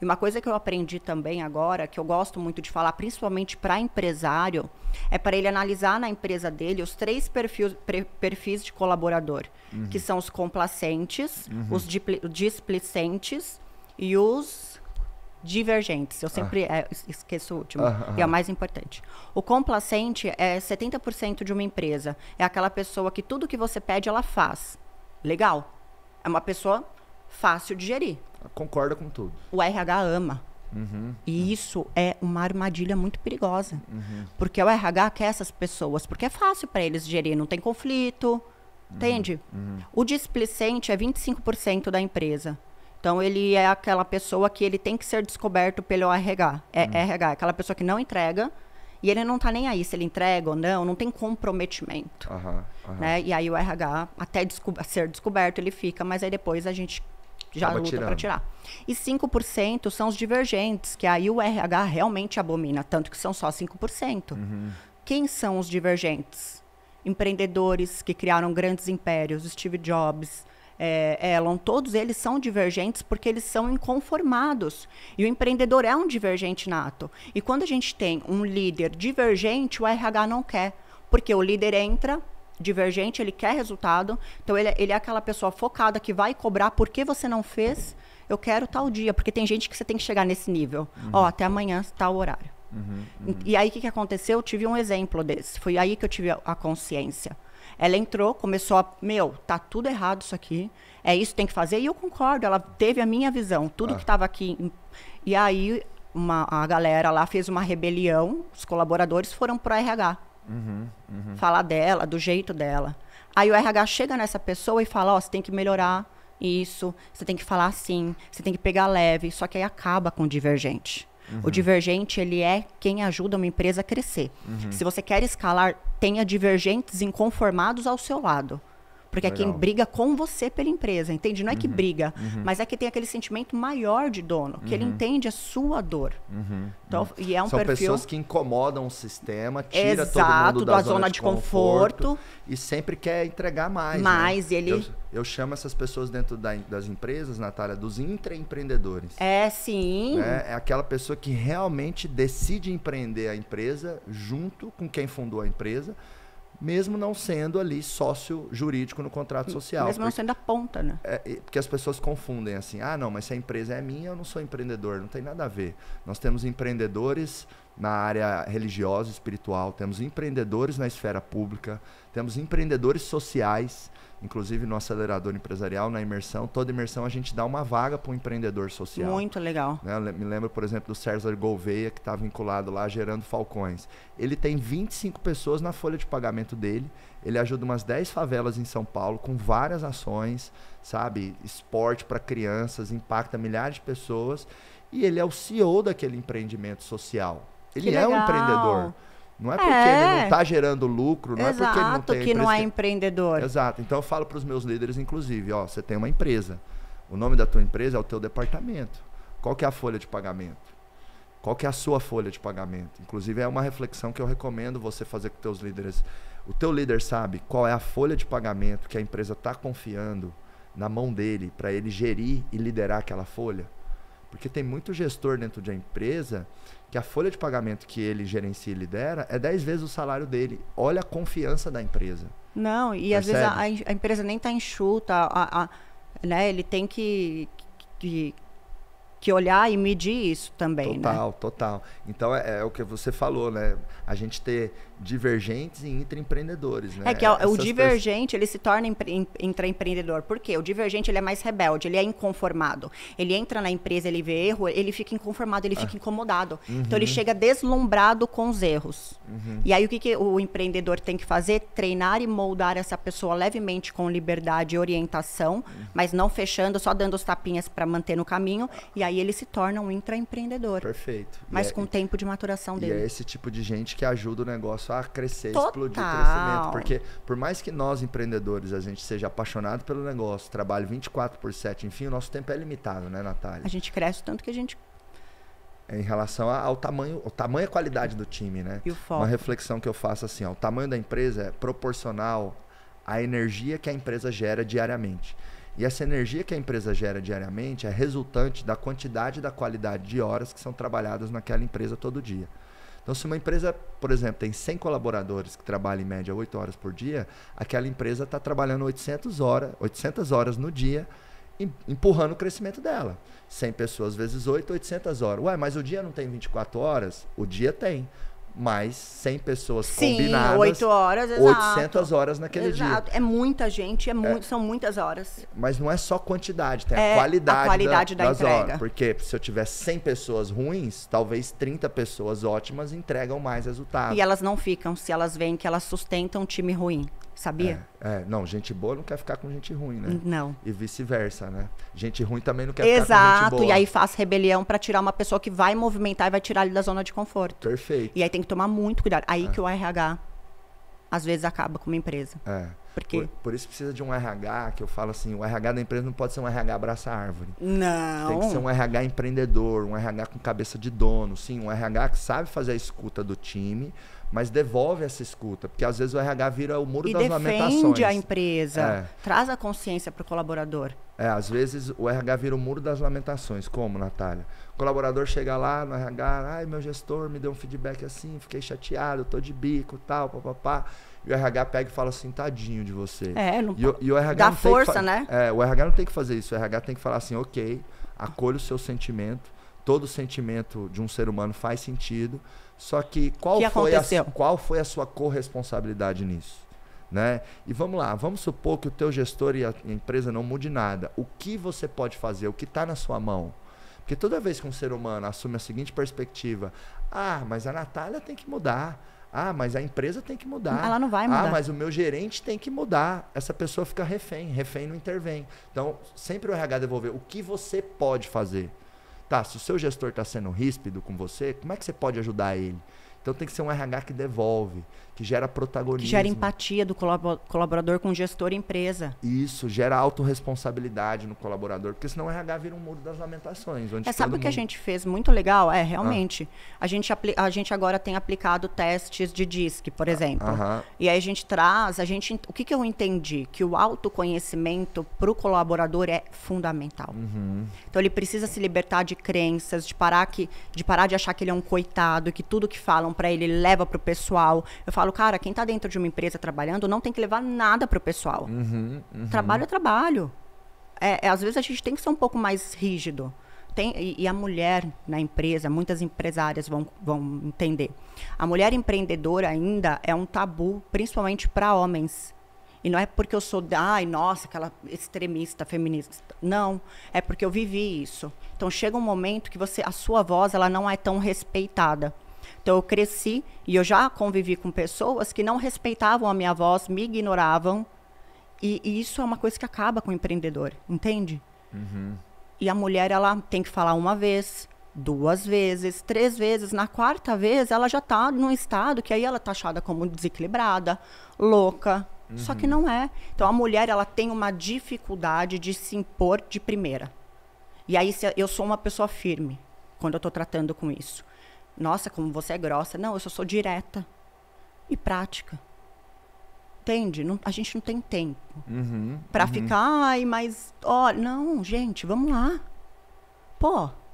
E uma coisa que eu aprendi também agora, que eu gosto muito de falar, principalmente para empresário, é para ele analisar na empresa dele os três perfis, perfis de colaborador, uhum. que são os complacentes, uhum. os displicentes e os divergentes. Eu sempre ah. é, esqueço o último, ah, e é o mais importante. O complacente é 70% de uma empresa. É aquela pessoa que tudo que você pede, ela faz. Legal. É uma pessoa fácil de gerir concorda com tudo. O RH ama. Uhum, e uhum. isso é uma armadilha muito perigosa. Uhum. Porque o RH quer essas pessoas, porque é fácil para eles gerir, não tem conflito. Uhum, entende? Uhum. O displicente é 25% da empresa. Então ele é aquela pessoa que ele tem que ser descoberto pelo RH. É uhum. RH, é aquela pessoa que não entrega e ele não está nem aí se ele entrega ou não, não tem comprometimento. Né? E aí o RH, até desco ser descoberto, ele fica, mas aí depois a gente já Acaba luta para tirar. E 5% são os divergentes, que aí o RH realmente abomina, tanto que são só 5%. Uhum. Quem são os divergentes? Empreendedores que criaram grandes impérios, Steve Jobs, é, Elon, todos eles são divergentes porque eles são inconformados. E o empreendedor é um divergente nato. E quando a gente tem um líder divergente, o RH não quer. Porque o líder entra, divergente, ele quer resultado. Então ele, é, ele é aquela pessoa focada que vai cobrar por que você não fez. Eu quero tal dia, porque tem gente que você tem que chegar nesse nível. Ó, uhum. oh, até amanhã, tal horário. Uhum, uhum. E, e aí o que, que aconteceu? Eu tive um exemplo desse. Foi aí que eu tive a, a consciência. Ela entrou, começou a, meu, tá tudo errado isso aqui. É isso que tem que fazer. E eu concordo, ela teve a minha visão, tudo ah. que estava aqui. E aí uma, a galera lá fez uma rebelião, os colaboradores foram pro RH. Uhum, uhum. Falar dela, do jeito dela. Aí o RH chega nessa pessoa e fala: Ó, oh, você tem que melhorar isso, você tem que falar assim, você tem que pegar leve. Só que aí acaba com o divergente. Uhum. O divergente, ele é quem ajuda uma empresa a crescer. Se você quer escalar, tenha divergentes inconformados ao seu lado. Porque Legal. é quem briga com você pela empresa, entende? Não é que uhum. briga, uhum. mas é que tem aquele sentimento maior de dono, que ele uhum. entende a sua dor. Uhum. Então, uhum. E é um São perfil... pessoas que incomodam o sistema, tira Exato, todo mundo da, da zona, zona, de conforto, conforto, E sempre quer entregar mais. Né? Mais, né? ele... Eu, eu, chamo essas pessoas dentro da, das empresas, Natália, dos intraempreendedores. É, sim. Né? É aquela pessoa que realmente decide empreender a empresa junto com quem fundou a empresa mesmo não sendo ali sócio jurídico no contrato social. Mesmo não sendo a ponta, né? É, porque as pessoas confundem assim, ah, não, mas se a empresa é minha, eu não sou empreendedor, não tem nada a ver. Nós temos empreendedores na área religiosa, espiritual, temos empreendedores na esfera pública, temos empreendedores sociais, inclusive no acelerador empresarial, na imersão. Toda imersão a gente dá uma vaga para um empreendedor social. Muito legal. Né? Me lembro, por exemplo, do César Gouveia, que está vinculado lá, gerando Falcões. Ele tem 25 pessoas na folha de pagamento dele. Ele ajuda umas 10 favelas em São Paulo com várias ações, sabe? Esporte para crianças, impacta milhares de pessoas. E ele é o CEO daquele empreendimento social. Ele é um empreendedor. Não é porque é. ele não está gerando lucro, não Exato, é porque ele não é. tá é tem que não é empreendedor. Exato. Então eu falo para os meus líderes, inclusive, ó, você tem uma empresa. O nome da tua empresa é o teu departamento. Qual que é a folha de pagamento? Qual que é a sua folha de pagamento? Inclusive é uma reflexão que eu recomendo você fazer com teus líderes. O teu líder sabe qual é a folha de pagamento que a empresa está confiando na mão dele para ele gerir e liderar aquela folha? Porque tem muito gestor dentro de de empresa que a folha de pagamento que ele gerencia e lidera é 10 vezes o salário dele. Olha a confiança da empresa. Não, e Percebe? às vezes a, a empresa nem está enxuta, a, a, né? ele tem que, que que olhar e medir isso também. Né? Total, né? total. Então é, é, o que você falou, né? A gente ter divergentes e intraempreendedores, né? É que o divergente, pessoas... ele se torna intraempreendedor. Por quê? O divergente, ele é mais rebelde, ele é inconformado. Ele entra na empresa, ele vê erro, ele fica inconformado, ele fica ah. incomodado. Uhum. Então ele uhum. chega deslumbrado com os erros. Uhum. E aí o que, que o empreendedor tem que fazer? Treinar e moldar essa pessoa levemente com liberdade e orientação, uhum. mas não fechando, só dando os tapinhas para manter no caminho. E aí Aí ele se torna um intraempreendedor. Perfeito. Mas é e com o é, tempo de maturação dele. E é esse tipo de gente que ajuda o negócio a crescer, Total. explodir o crescimento. Porque por mais que nós, empreendedores, a gente seja apaixonado pelo negócio, trabalhe 24 por 7, enfim, o nosso tempo é limitado, né, Natália? A gente cresce tanto que a gente em relação ao tamanho, o tamanho e qualidade do time, né? E o foco. Uma reflexão que eu faço assim, ó, o tamanho da empresa é proporcional à energia que a empresa gera diariamente. E essa energia que a empresa gera diariamente é resultante da quantidade e da qualidade de horas que são trabalhadas naquela empresa todo dia. Então, se uma empresa, por exemplo, tem 100 colaboradores que trabalham em média 8 horas por dia, aquela empresa está trabalhando 800 horas, 800 horas no dia, empurrando o crescimento dela. 100 pessoas vezes 8, 800 horas. Ué, mas o dia não tem 24 horas? O dia tem mais 100 pessoas Sim, combinadas. 8 horas, 800 horas naquele exato. dia. É muita gente, é muito, é. são muitas horas. Mas não é só quantidade, tem é a qualidade, a qualidade da, da das entrega. horas. Porque se eu tiver 100 pessoas ruins, talvez 30 pessoas ótimas entregam mais resultado. E elas não ficam se elas veem que elas sustentam um time ruim sabia? É, é, não, gente boa não quer ficar com gente ruim, né? Não. E vice-versa, né? Gente ruim também não quer Exato, ficar com gente boa. Exato, e aí faz rebelião para tirar uma pessoa que vai movimentar e vai tirar ele da zona de conforto. Perfeito. E aí tem que tomar muito cuidado. Aí é. que o RH às vezes acaba com uma empresa. É. Porque... Por, por, isso precisa de um RH, que eu falo assim, o RH da empresa não pode ser um RH abraça árvore. Não. Tem que ser um RH empreendedor, um RH com cabeça de dono, sim, um RH que sabe fazer a escuta do time, mas devolve essa escuta, porque às vezes o RH vira o muro e das lamentações. defende a empresa, é. traz a consciência para o colaborador. É, às vezes o RH vira o muro das lamentações. Como, Natália? O colaborador chega lá no RH, ai, meu gestor me deu um feedback assim, fiquei chateado, tô de bico, tal, papapá. E o RH pega e fala assim, tadinho de você. É, não e, o, e o RH Dá força, né? É, o RH não tem que fazer isso. O RH tem que falar assim, ok, acolha o seu sentimento. Todo sentimento de um ser humano faz sentido. Só que qual, que foi, a, qual foi a sua corresponsabilidade nisso? Né? E vamos lá, vamos supor que o teu gestor e a empresa não mude nada. O que você pode fazer? O que está na sua mão? Porque toda vez que um ser humano assume a seguinte perspectiva: ah, mas a Natália tem que mudar. Ah, mas a empresa tem que mudar. Ela não vai ah, mudar. Ah, mas o meu gerente tem que mudar. Essa pessoa fica refém, refém não intervém. Então, sempre o RH devolver o que você pode fazer. Tá, se o seu gestor está sendo ríspido com você, como é que você pode ajudar ele? Então tem que ser um RH que devolve que gera protagonismo. Que gera empatia do colaborador com gestor e empresa. Isso, gera autorresponsabilidade no colaborador, porque senão o RH vira um muro das lamentações. é, sabe o mundo... que a gente fez muito legal? É, realmente. Ah. A, gente a gente agora tem aplicado testes de DISC, por exemplo. Ah, e aí a gente traz, a gente, o que, que eu entendi? Que o autoconhecimento para o colaborador é fundamental. Uhum. Então ele precisa se libertar de crenças, de parar, que, de parar de achar que ele é um coitado, que tudo que falam para ele leva para o pessoal. Eu falo, falo, cara, quem está dentro de uma empresa trabalhando não tem que levar nada pro pessoal. Uhum, uhum. Trabalho é trabalho. É, é, às vezes a gente tem que ser um pouco mais rígido. Tem, e, e, a mulher na empresa, muitas empresárias vão, vão entender. A mulher empreendedora ainda é um tabu, principalmente para homens. E não é porque eu sou, ai, nossa, aquela extremista feminista. Não, é porque eu vivi isso. Então chega um momento que você, a sua voz, ela não é tão respeitada. Então eu cresci e eu já convivi com pessoas que não respeitavam a minha voz, me ignoravam. E, e isso é uma coisa que acaba com o empreendedor, entende? Uhum. E a mulher, ela tem que falar uma vez, duas vezes, três vezes. Na quarta vez, ela já está num estado que aí ela está achada como desequilibrada, louca. Uhum. Só que uhum. não é. Então a mulher, ela tem uma dificuldade de se impor de primeira. E aí eu sou uma pessoa firme quando eu estou tratando com isso. Nossa, como você é grossa. Não, eu só sou direta e prática. Entende? Não, a gente não tem tempo uhum, para uhum. ficar, ai, mas. Ó, não, gente, vamos lá. Pô,